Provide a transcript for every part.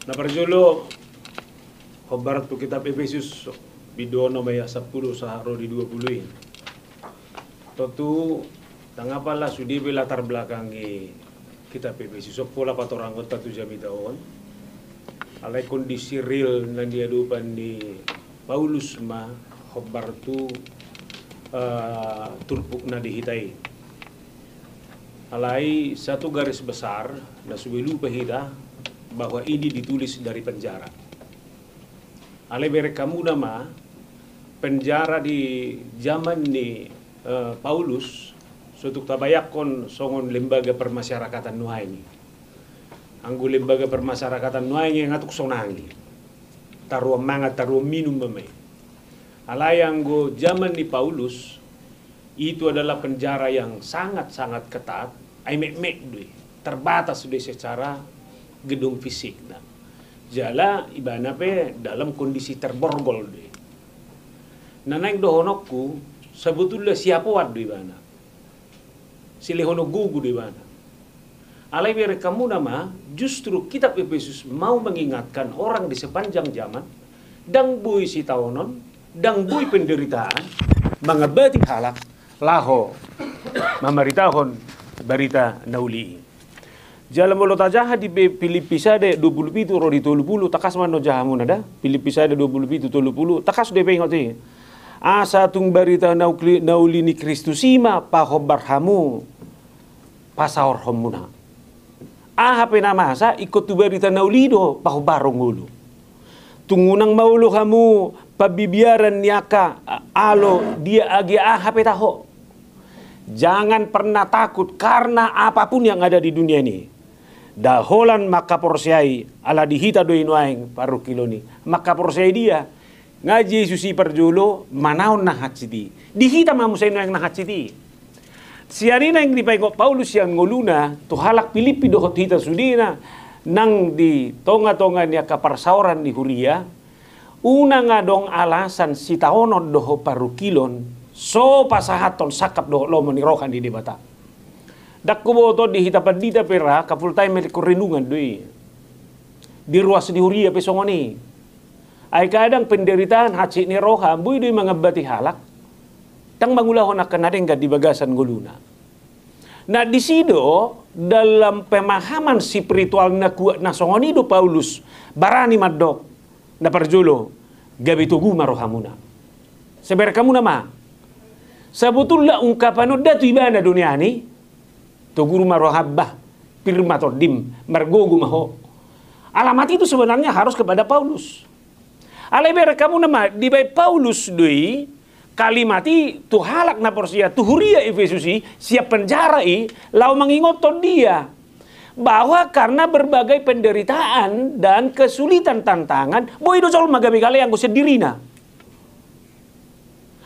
Naparjulo, Hobar tu kitab Efesus no maya 10 saharo di dua puluh ini. Totu tangapala sudi latar belakangi kitab Efesus pola patorang kota tu jami tahun. Alai kondisi real nanti dia dupan di Paulus ma Hobar tu uh, eh, turpuk na dihitai alai satu garis besar na subelu bahwa ini ditulis dari penjara. Ale berekamuda ma penjara di zaman ni uh, Paulus suatu tabayakon songon lembaga permasyarakatan nuhaini. Anggu lembaga permasyarakatan nuhaini ngatuk sonangi. Taruh mangat taruh minum memai. Alai anggu zaman ni Paulus itu adalah penjara yang sangat-sangat ketat. Aimek-mek terbatas sudah secara gedung fisik nah. jala ibana pe dalam kondisi terborgol deh nanang dohonokku sebetulnya siapa wad di mana silihono gugu di mana alai biar kamu nama justru kitab Efesus mau mengingatkan orang di sepanjang zaman dang bui si tawonon dang bui penderitaan mengabadi halak laho memeritahon berita nauli Jalan bolo tajah di Filipisa de 20 pitu rodi 30 takas mano jahamun ada Filipisa de 20 pitu 30 takas de pengot ti. Asa tung barita naukli naulini Kristusima pahobarhamu pasaur homuna. Ah apa nama asa ikut tu barita naulido pahobarongulu. Tungunang maulu kamu pabibiaran niaka alo dia agi ah apa taho. Jangan pernah takut karena apapun yang ada di dunia ini da holan maka porsiai ala dihita doi inuaing paru kiloni maka porsiai dia ngaji susi perjulo manaun hati haciti dihita mamu sa inuaing siarina yang dipaingo Paulus yang ngoluna tu halak pilipi do hita sudina nang di tonga-tonga niya kaparsauran di Huria una ngadong alasan si taonon paru parukilon so pasahaton sakap doho lomoni rohan di debata Dakkubo to di hitapan di pera ka full time milik kurindungan doi. Di ruas di huria pesongoni. Ai kadang penderitaan haci ni roha bui doi mengabati halak. Tang hona kena dengga di bagasan goluna. Nah di sido dalam pemahaman spiritual na kuat na songoni do Paulus barani madok na perjulo gabi tugu marohamuna. Seber kamu nama. Sebetulnya ungkapan udah ibadah dunia ini to guruma rohabbah pirma dim margogu maho alamat itu sebenarnya harus kepada Paulus alebe kamu nama di bay Paulus doi kalimati tu halak na porsia tu huria efesusi siap penjara i lau mengingat dia bahwa karena berbagai penderitaan dan kesulitan tantangan boy sol magabi kale yang sedirina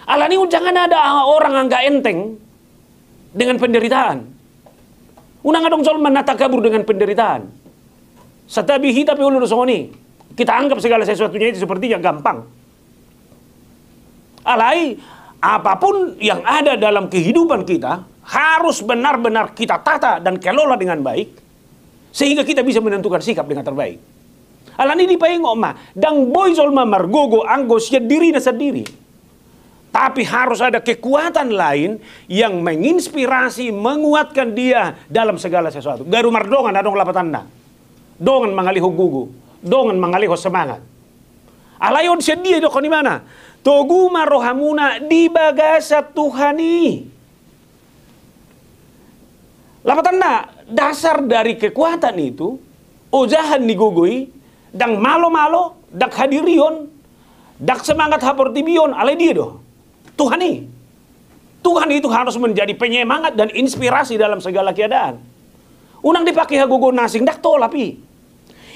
alani jangan ada orang yang enteng dengan penderitaan Unang adong sol nata kabur dengan penderitaan. Setabi hitap pe ulur Kita anggap segala sesuatunya itu seperti yang gampang. Alai, apapun yang ada dalam kehidupan kita harus benar-benar kita tata dan kelola dengan baik sehingga kita bisa menentukan sikap dengan terbaik. Alani di oma, ma, dang boy sol margogo anggo diri na sendiri. Tapi harus ada kekuatan lain yang menginspirasi, menguatkan dia dalam segala sesuatu. Garu mardongan adong lapatanda. Dongan mangaliho gugu. Dongan mangaliho semangat. Alayon sedia doko di mana? Togu marohamuna di bagasa Tuhani. Lapatanda, dasar dari kekuatan itu, ojahan digugui, dang malo-malo, dak hadirion, dak semangat tibion alay dia doh. Tuhan nih, Tuhan itu harus menjadi penyemangat dan inspirasi dalam segala keadaan. Unang dipakai hagogo nasing dak tolapi.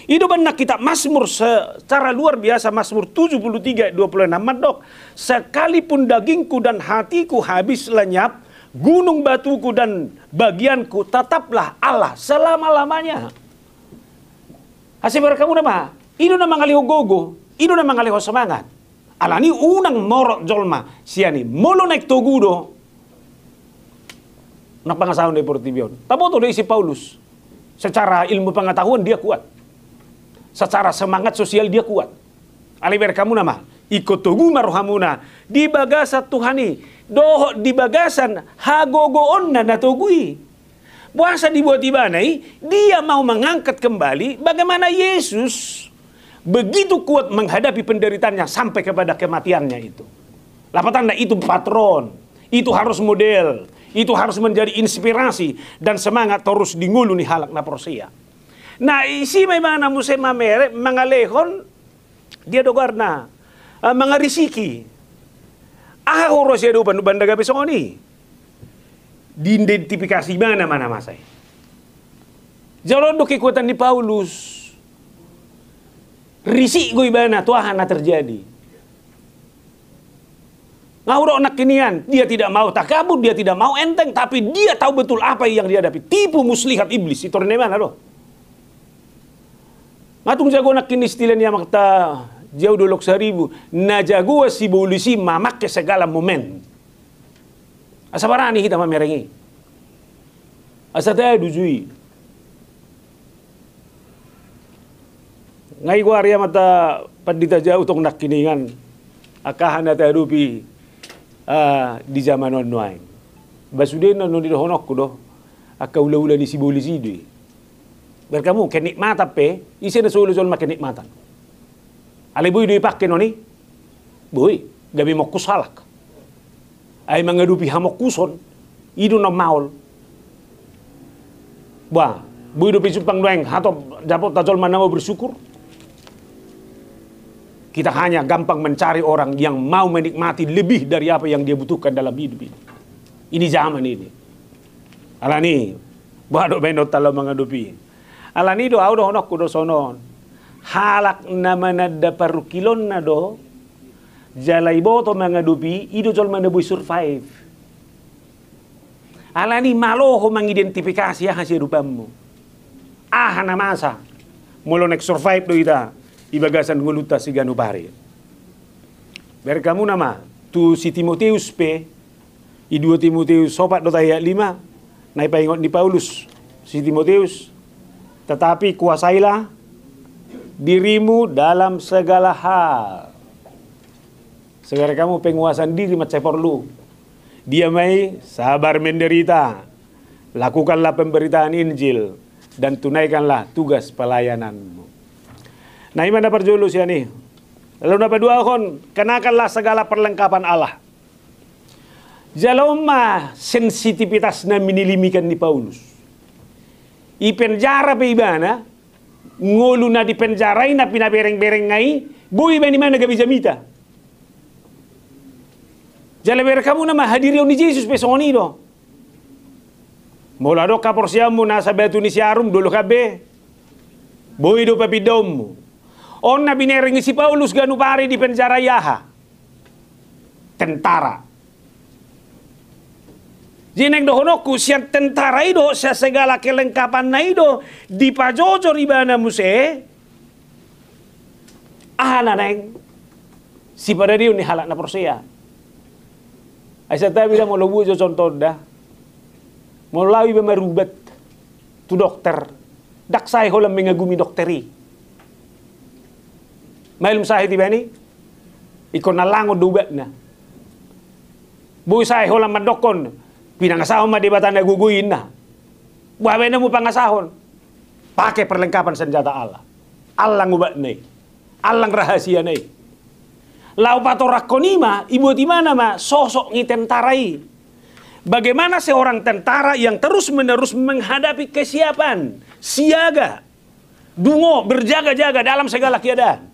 Itu benar kita Mazmur secara luar biasa Mazmur 73 26 madok. Sekalipun dagingku dan hatiku habis lenyap, gunung batuku dan bagianku tetaplah Allah selama-lamanya. Hasil kamu nama, Ini nama ngalih gogo, ini nama ngalih semangat alani unang moro jolma siani molonek togudo nak pangasahan ni Portibion. to si Paulus. Secara ilmu pengetahuan dia kuat. Secara semangat sosial dia kuat. Aliber kamu nama ikotogu marohamuna di bagasa Tuhani doh di bagasan hagogo na natogui puasa dibuat ibanai dia mau mengangkat kembali bagaimana Yesus begitu kuat menghadapi penderitaannya sampai kepada kematiannya itu. Lapa tanda itu patron, itu harus model, itu harus menjadi inspirasi dan semangat terus dingulu nih halak na prosia. Nah isi memang na musim mere mengalehon dia dogarna uh, eh, mengarisiki. Ah horos ya do bandu bandaga besok Diidentifikasi mana mana masai. Jalan do kekuatan di Paulus Risik gue ibana tuh tuahana terjadi. Ngauro anak kinian, dia tidak mau takabur, dia tidak mau enteng, tapi dia tahu betul apa yang dia hadapi. Tipu muslihat iblis, itu mana loh. Matung jago anak kini stilen yang makta jauh dolok seribu, najagua si polisi mamak ke segala momen. nih kita Asa Asataya dujui. ko arya mata pandita ja utong nak akahan na tayo rupi uh, ah, di zaman on Basudin na non non ko kudo aka ula ula di siboli sidui berkamu kenikmata pe isi na solo zon mata. ale bui dui pakke ni, bui gabi mo halak ay rupi hamok kuson idu na maol. Wah, bui dupi supang doeng, atau dapat tajol mana bersyukur, kita hanya gampang mencari orang yang mau menikmati lebih dari apa yang dia butuhkan dalam hidup ini. Ini zaman ini. Alani, bado bendo talo mangadupi. Alani do do ono kudo sonon. Halak namana da parukilon nado. Jalai boto mangadupi, ido jol manabui survive. Alani maloho mengidentifikasi ya hasil rupamu. Ah, nama masa. Mulonek survive do ita ibagasan ngoluta si ganubari. Berkamu nama tu si Timotius p i dua Timotius sopat do ayat lima naik pengot di Paulus si Timotius tetapi kuasailah dirimu dalam segala hal. Segera kamu penguasaan diri macam perlu. mai sabar menderita. Lakukanlah pemberitaan Injil dan tunaikanlah tugas pelayananmu. Nah ini mana julus ya nih. Lalu dapat dua kon, kenakanlah segala perlengkapan Allah. Jaloma sensitivitasnya minilimikan di Paulus. I penjara pe ibana, ngolu na di penjara ina pina bereng-bereng ngai, bui bani mana gak bisa mita. Jala ber kamu nama hadiri oni Yesus pesoni do. Mula do kapor siamu nasa sabetu ni siarum dulu kabe. Bui do papidommu. Onna binereng si Paulus pare di penjara Yaha. Tentara. Jineng dohonoku siang tentara ido sia segala kelengkapan na ido di pajojor ibana muse. Ah neng. Si pada dia ni halak na persia. Aisyah tabi bilang mau lebu jo contoh dah. Mau lawi bemerubat tu dokter. Dak saya holam mengagumi dokteri. Mailum sahi iko na lango duba na. Bu sai hola madokon pinangasahon madibatan na guguin na. Buhawe na mu pangasahon. Pakai perlengkapan senjata Allah. Allah ngubak nei Alang rahasia nei Lau patorakonima, ibu di mana ma sosok ngitentarai. Bagaimana seorang tentara yang terus-menerus menghadapi kesiapan, siaga, dungo, berjaga-jaga dalam segala keadaan.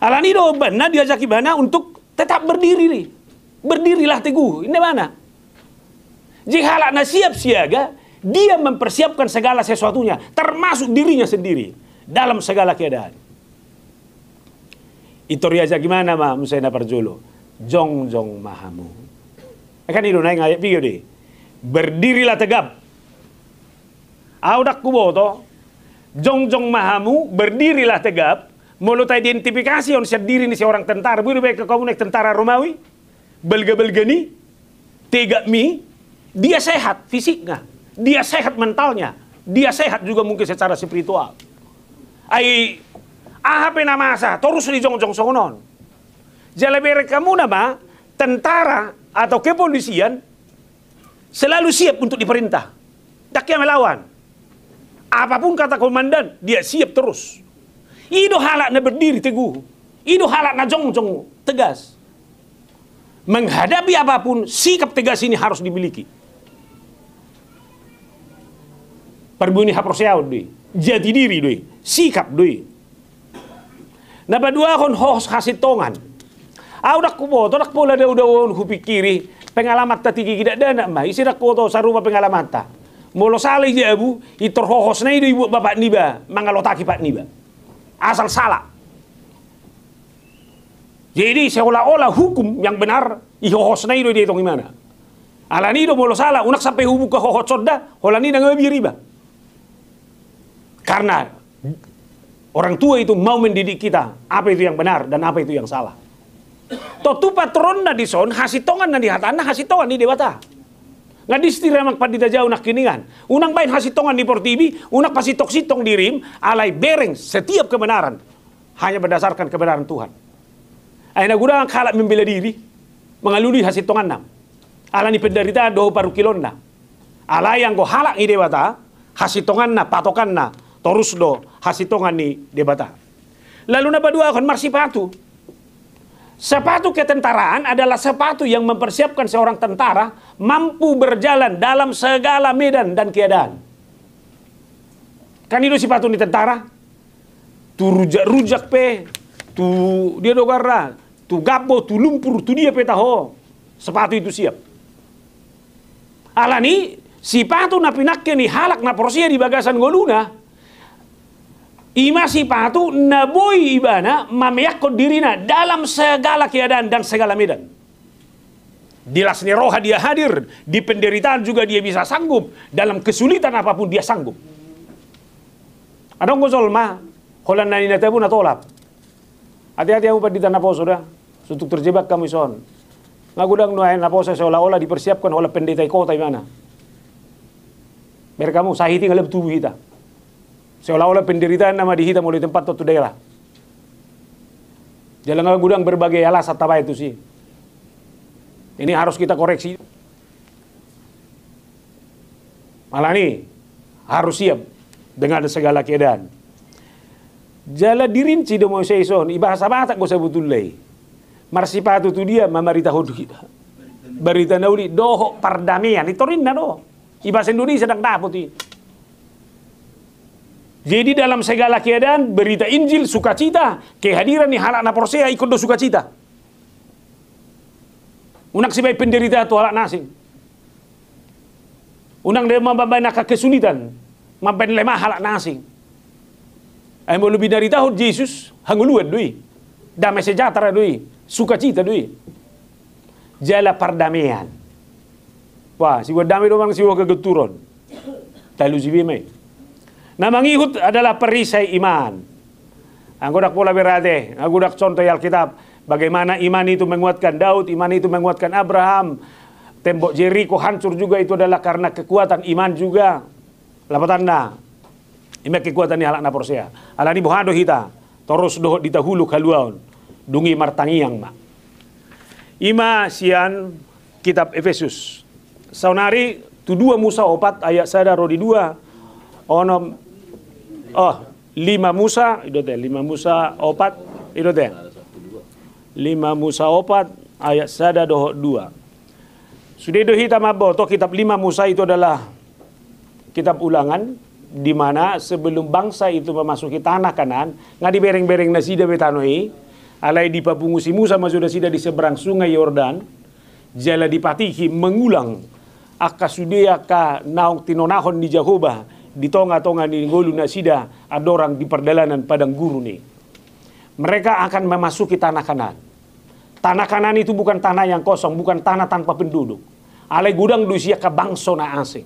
Alani do benar diajak ibana untuk tetap berdiri Berdirilah teguh. Ini mana? Jihalakna siap siaga, dia mempersiapkan segala sesuatunya, termasuk dirinya sendiri dalam segala keadaan. Itu riaja gimana ma Musaina Parjolo? Jong jong mahamu. Akan itu naik ayat video deh. Berdirilah tegap. Audak kuboto. Jong jong mahamu, berdirilah tegap Molo identifikasi on sendiri nih ni seorang tentara. Buru baik kamu naik tentara Romawi, belga-belga ni, tega mi, dia sehat fisiknya, dia sehat mentalnya, dia sehat juga mungkin secara spiritual. Ai apa nama asa, terus di jongjong sonon. Jalabere kamu nama tentara atau kepolisian selalu siap untuk diperintah. Tak melawan. Apapun kata komandan, dia siap terus Ido halak na berdiri teguh. Ido halak na jong-jong tegas. Menghadapi apapun, sikap tegas ini harus dimiliki. Perbuni haprosiaud doi. Jati diri doi. Sikap doi. Napa dua kon hos kasih tongan. Aku dak kubo, dak pola de udah wawon kupikiri pengalaman tadi gigi dak dana mah. Isi dak kubo saruma pengalaman ta. Molo sale je abu, itu hos nai ibu bapak niba, mangalotaki pak niba asal salah. Jadi seolah-olah hukum yang benar ihohosna itu dia tong gimana. Alani itu bolo salah, unak sampai hubu ke sonda, holani ngabi riba. Karena orang tua itu mau mendidik kita apa itu yang benar dan apa itu yang salah. Totu patron na son, hasitongan na di hatana, hasitongan di dewata ngadistira mak padida jauh nak kiningan. Unang bain hasitongan di portibi, unak pasitok-sitong dirim, alai bereng setiap kebenaran. Hanya berdasarkan kebenaran Tuhan. Aina gurang kalak membela diri, mengaluli hasitongan nam. Alani penderita doh paru kilonna. Alai yang go halak ni dewata, hasitongan na patokan na, torus do hasitongan ni dewata. Lalu napa dua kon marsipatu. Sepatu ketentaraan adalah sepatu yang mempersiapkan seorang tentara mampu berjalan dalam segala medan dan keadaan. Kan itu sepatu ini tentara. Tu rujak-rujak pe, tu dia dogara, tu gapo, tu lumpur, tu dia pe taho. Sepatu itu siap. Alani, sepatu napi napinakke ni halak na prosia di bagasan goluna. Ima sifatu nabui ibana mamyakku kodirina dalam segala keadaan dan segala medan. Di lasni roha dia hadir, di penderitaan juga dia bisa sanggup, dalam kesulitan apapun dia sanggup. Ada ngozol ma, holan nani pun atolap. Hati-hati aku pada di tanah pos sudah, untuk terjebak kamu son. dang tanah naposa seolah-olah dipersiapkan oleh pendeta kota mana. Biar kamu sahiti ngalep tubuh kita. Seolah-olah penderitaan nama dihitam oleh tempat atau daerah. Jalan gudang berbagai alasan apa itu sih. Ini harus kita koreksi. Malah ini harus siap dengan segala keadaan. Jalan dirinci demo seison, ibahasa batak gosa butul lei. Marsipatu tu dia mamarita hodu kita. Berita nauli doho pardamian, itu rinda doho. Ibahasa Indonesia sedang ini. Jadi dalam segala keadaan berita Injil sukacita, kehadiran nih halak na porsea ikut do sukacita. Unak sebagai penderita tu halak nasing. Unang dia mambai nak kesulitan, mambai lemah halak nasing. Ayo lebih dari tahun Yesus hanguluan dui, damai sejahtera dui, sukacita dui. Jala perdamaian. Wah, siwa damai doang siwa kegeturon. Talu sibi mai. Na mangihut adalah perisai iman. Ang gudak pula berade, ang gudak contoh alkitab kitab. Bagaimana iman itu menguatkan Daud, iman itu menguatkan Abraham. Tembok Jericho hancur juga itu adalah karena kekuatan iman juga. Lapatan na. Ima kekuatan ni halak na porsia. Ala ni bohado hita. Terus doh ditahulu haluaun. Dungi martangiang ma. Ima sian kitab Efesus. Saunari tu dua Musa opat ayat sadar rodi dua. Onom Oh, lima Musa itu lima Musa opat itu lima Musa opat ayat sada doh dua. Sudah itu hitam abo. Toh kitab lima Musa itu adalah kitab ulangan di mana sebelum bangsa itu memasuki tanah kanan ngadi bereng bereng nasi betanoi alai di papungusi Musa sudah sida di seberang sungai Yordan jala dipatihi mengulang akasudia ka naung tinonahon di Jahobah di tonga-tonga di Ngolu Nasida orang di perjalanan padang guru nih. Mereka akan memasuki tanah kanan. Tanah kanan itu bukan tanah yang kosong, bukan tanah tanpa penduduk. Ale gudang dusia ke bangsa na asing.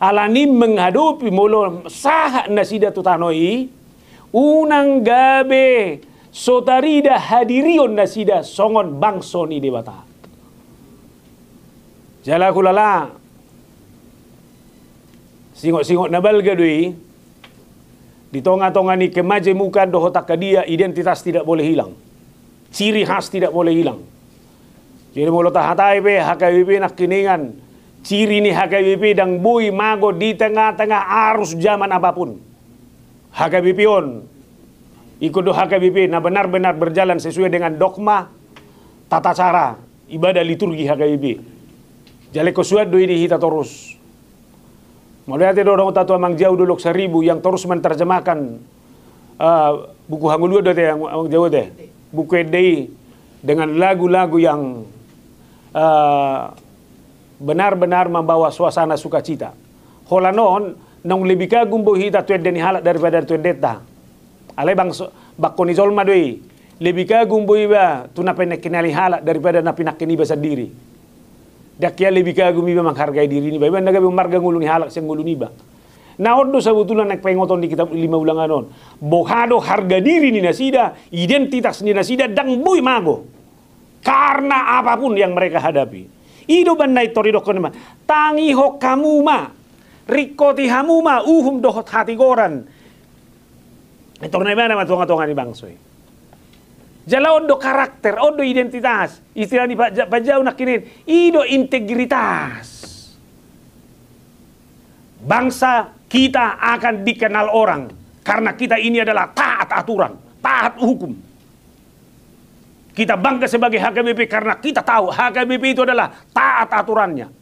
Alani menghadapi molo sah nasida tutanoi unang gabe sotarida hadirion nasida songon bangsa ni dewata. Jalakulala Singok-singok nabal gadui. Di tonga-tonga ni kemaje muka do dia identitas tidak boleh hilang. Ciri khas tidak boleh hilang. Jadi mulut hatai be HKBP nak kiningan. Ciri ni HKBP dan bui mago di tengah-tengah arus zaman apapun. HKBP on. Ikut do HKBP nah benar-benar berjalan sesuai dengan dogma tata cara ibadah liturgi HKBP. Jaleko suat doi ini kita terus. Melihat orang tatua mang jauh dulu seribu yang terus menerjemahkan eh, buku hangul dua teh yang mang jauh deh buku EDI dengan lagu-lagu yang eh, benar-benar membawa suasana sukacita. Holanon nang lebih kagum bu hita tuh deni halat daripada tuh deta. Ale bang bakoni zolma doi lebih kagum bu iba tu nape kenali halat daripada napi nakini sendiri. diri dak yalle bi kagu mi be hargai diri ni ba ben daga be marga nguluni halak sen nguluni ba na oddo sabutulan nak pengoton di kitab lima ulangan non bohado harga diri ni nasida identitas ni nasida dang bui mago karena apapun yang mereka hadapi ido bandai dokon ma tangi hok kamu ma rikoti hamu ma uhum dohot hati goran Itu na ba tonga tonga ni Jala ondo karakter, ondo identitas. Istilah ni pajau nak kinin. Ido integritas. Bangsa kita akan dikenal orang. Karena kita ini adalah taat aturan, taat hukum. Kita bangga sebagai HKBP karena kita tahu HKBP itu adalah taat aturannya.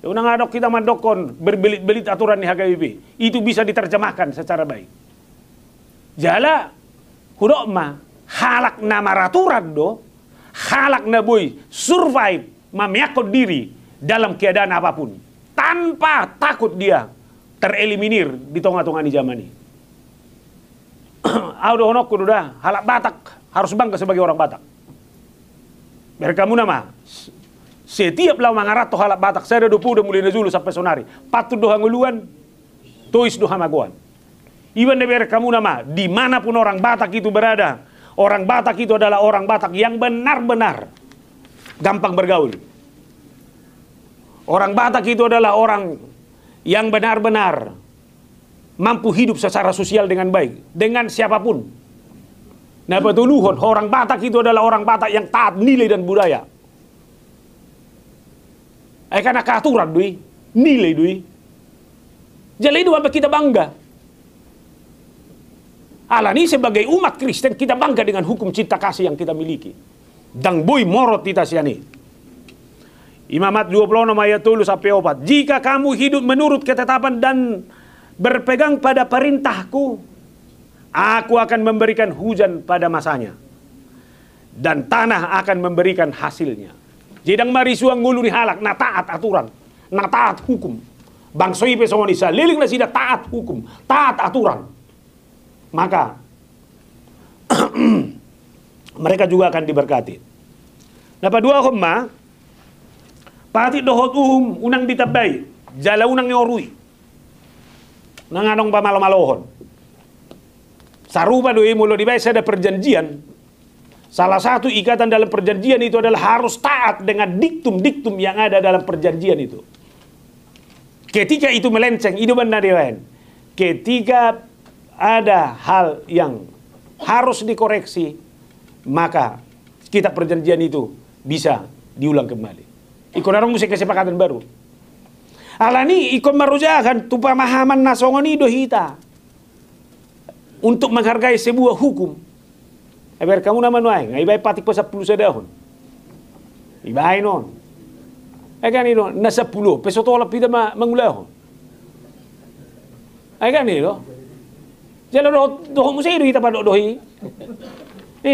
Ya, undang adok kita mandokon berbelit-belit aturan di HKBP. Itu bisa diterjemahkan secara baik. Jala huruf ma halak na maraturan do, halak na boy survive memiakut diri dalam keadaan apapun. Tanpa takut dia tereliminir di tonga-tonga di zaman ini. Audo honok udah halak Batak harus bangga sebagai orang Batak. Biar kamu nama, setiap lawan ngarat toh halak Batak, saya ada dupu udah mulai dulu sampai sonari. Patut doha nguluan, tois doha maguan. Iwan biar kamu nama, dimanapun orang Batak itu berada, Orang Batak itu adalah orang Batak yang benar-benar gampang bergaul. Orang Batak itu adalah orang yang benar-benar mampu hidup secara sosial dengan baik dengan siapapun. Nah, betul Luhon, orang Batak itu adalah orang Batak yang taat nilai dan budaya. Eh karena keaturan dui, nilai Jadi itu apa kita bangga. Alani sebagai umat Kristen kita bangga dengan hukum cinta kasih yang kita miliki. Dang boy morot kita siani. Imamat 26 ayat 10 sampai obat. Jika kamu hidup menurut ketetapan dan berpegang pada perintahku, aku akan memberikan hujan pada masanya. Dan tanah akan memberikan hasilnya. Jidang mari suang ngulu halak, na taat aturan, na taat hukum. Bang Soi sa liling na sida taat hukum, taat aturan maka mereka juga akan diberkati. Napa dua koma? pati dohot um unang ditabai jala unang yorui nanganong pamalo-malohon. Sarupa doi mulo dibai ada perjanjian. Salah satu ikatan dalam perjanjian itu adalah harus taat dengan diktum-diktum yang ada dalam perjanjian itu. Ketika itu melenceng, itu benar lain. Ketika ada hal yang harus dikoreksi, maka kitab perjanjian itu bisa diulang kembali. Ikon orang musik kesepakatan baru. Alani ikon marujakan tu pemahaman nasongoni dohita untuk menghargai sebuah hukum. Eber kamu nama nuai, ngai bay patik pas sepuluh sedahun. Ibai non. Egan ino non, sepuluh, peso tola pida mengulahon. mangulahon. Egan ino. Jalan doh doh itu kita tapadok dohi.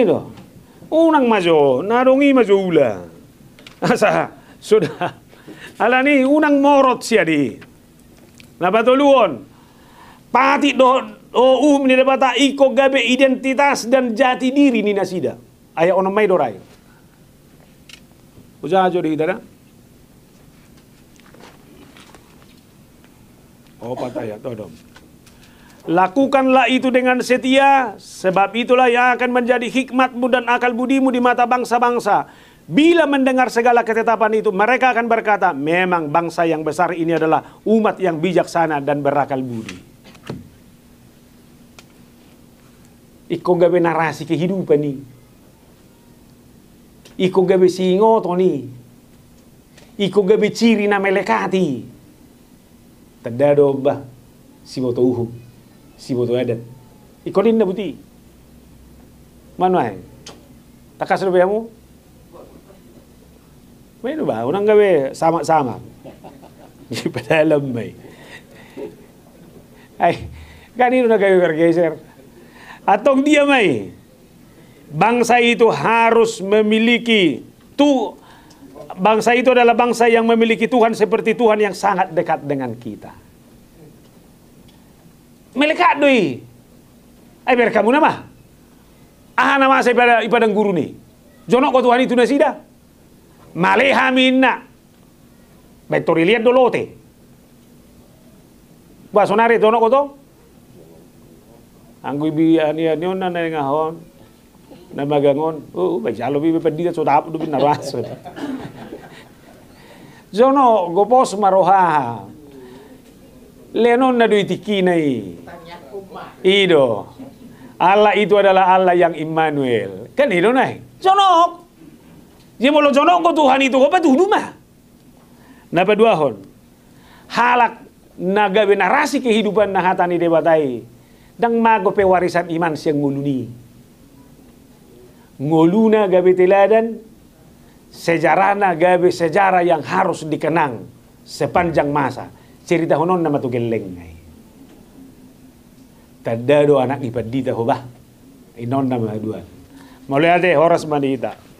lo Unang majo, narungi majo ula. Asa sudah. Ala ni unang morot sia di. Nabatoluon. Pati doh oh um ni dapat iko gabe identitas dan jati diri ni nasida. Ayah ono mai dorai. aja di dara. Oh patah ya, todom. Lakukanlah itu dengan setia, sebab itulah yang akan menjadi hikmatmu dan akal budimu di mata bangsa-bangsa. Bila mendengar segala ketetapan itu, mereka akan berkata, memang bangsa yang besar ini adalah umat yang bijaksana dan berakal budi. Iko gawe narasi kehidupan ini Iko gawe singo Toni Iko gawe ciri na melekati. Tadadobah si si ikolin mana 仕事をやれイコリンナブティマノアヘン高須の部屋も Mayroon ba? Unang gabi, sama-sama. di dalam na eh. Ay, kanino na dia mai Atong bangsa itu harus memiliki tu bangsa itu adalah bangsa yang memiliki Tuhan seperti Tuhan yang sangat dekat dengan kita melekat doi. Ai eh, ber kamu nama. Aha nama saya pada ipadang guru ni. Jono kau Tuhan itu nasida. Maleha minna. Betul lihat dolote. Ba sonare jono kau tuh. Anggu bi ani ah, ani ona nai ngahon. Na magangon. Oh, oh ba jalo bi pedika sudah naras. Jono gopos maroha. Lenon nadu i Ido. Allah itu adalah Allah yang Immanuel. Kan itu naik. Jonok. Dia mau jonok ko Tuhan itu. Apa tuh duma? Napa dua hon? Halak gawe narasi kehidupan nahatani debatai. Dang mago pewarisan iman siang nguluni. Nguluna gabe teladan. Sejarah naga sejarah yang harus dikenang sepanjang masa cerita honon nama tu geleng ngai tadda do anak ibadita ta hoba inon nama dua mulai ade horas mandi ita